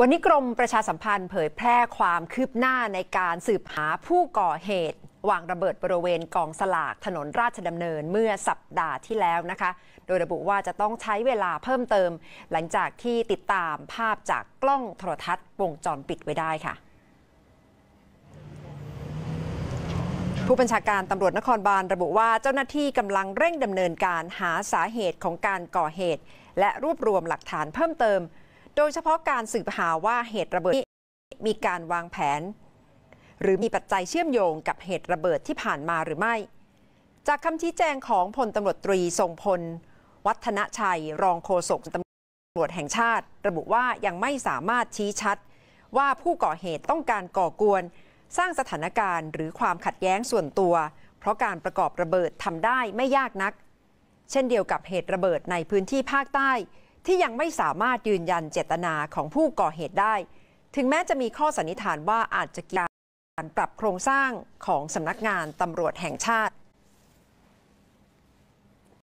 วันนี้กรมประชาสัมพันธ์เผยแพร่ความคืบหน้าในการสืบหาผู้ก่อเหตุวางระเบิดบริเวณกองสลาก ถนนราชดำเนินเมื่อสัปดาห์ที่แล้วนะคะ โดยระบุว่าจะต้องใช้เวลาเพิ่มเติม หลังจากที่ติดตามภาพจากกล้องโทรทัศน์วงจรปิดไว้ได้ค่ะ ผู้บัญชาการตำรวจนครบาลระบุว่า เจ้าหน้าที่กำลังเร่งดำเนินการหาสาเหตุของการก่อเหตุ และรวบรวมหลักฐานเพิ่มเติมโดยเฉพาะการสืบหาว่าเหตุระเบิดมีการวางแผน หรือมีปัจจัยเชื่อมโยงกับเหตุระเบิดที่ผ่านมาหรือไม่ จากคำชี้แจงของพลตำรวจตรีทรงพล วัฒนชัยรองโฆษกตำรวจแห่งชาติ ระบุว่ายังไม่สามารถชี้ชัด ว่าผู้ก่อเหตุต้องการก่อกวน สร้างสถานการณ์หรือความขัดแย้งส่วนตัว เพราะการประกอบระเบิดทำได้ไม่ยากนัก เช่นเดียวกับเหตุระเบิดในพื้นที่ภาคใต้ที่ยังไม่สามารถยืนยันเจตนาของผู้ก่อเหตุได้ ถึงแม้จะมีข้อสันนิษฐานว่าอาจจะเกี่ยวกับการปรับโครงสร้างของสำนักงานตำรวจแห่งชาติ